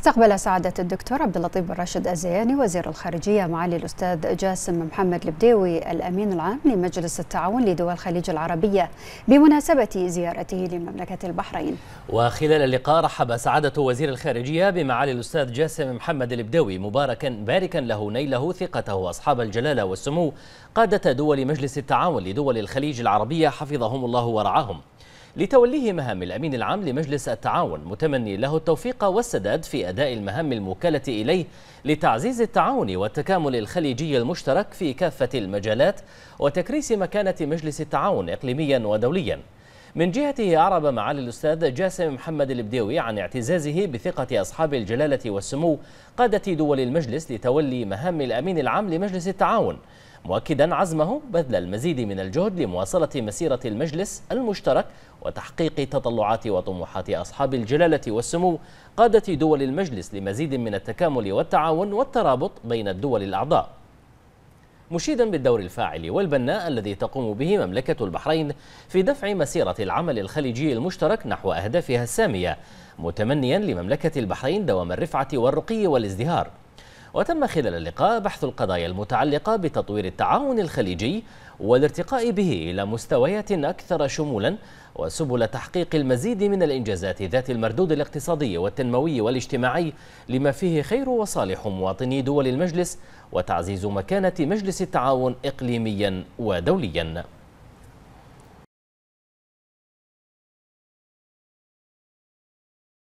استقبل سعادة الدكتور عبد اللطيف بن راشد الزياني وزير الخارجية معالي الأستاذ جاسم محمد البديوي الأمين العام لمجلس التعاون لدول الخليج العربية بمناسبة زيارته لمملكة البحرين وخلال اللقاء رحب سعادة وزير الخارجية بمعالي الأستاذ جاسم محمد البديوي مباركا باركا له نيله ثقته وأصحاب الجلالة والسمو قادة دول مجلس التعاون لدول الخليج العربية حفظهم الله ورعاهم لتوليه مهام الأمين العام لمجلس التعاون متمني له التوفيق والسداد في أداء المهام الموكلة إليه لتعزيز التعاون والتكامل الخليجي المشترك في كافة المجالات وتكريس مكانة مجلس التعاون إقليميا ودوليا من جهته أعرب معالي الأستاذ جاسم محمد البديوي عن اعتزازه بثقة أصحاب الجلالة والسمو قادة دول المجلس لتولي مهام الأمين العام لمجلس التعاون مؤكدا عزمه بذل المزيد من الجهد لمواصلة مسيرة المجلس المشترك وتحقيق تطلعات وطموحات أصحاب الجلالة والسمو قادة دول المجلس لمزيد من التكامل والتعاون والترابط بين الدول الأعضاء مشيدا بالدور الفاعل والبناء الذي تقوم به مملكة البحرين في دفع مسيرة العمل الخليجي المشترك نحو أهدافها السامية متمنيا لمملكة البحرين دوام الرفعة والرقي والازدهار وتم خلال اللقاء بحث القضايا المتعلقة بتطوير التعاون الخليجي والارتقاء به إلى مستويات أكثر شمولا وسبل تحقيق المزيد من الإنجازات ذات المردود الاقتصادي والتنموي والاجتماعي لما فيه خير وصالح مواطني دول المجلس وتعزيز مكانة مجلس التعاون إقليميا ودوليا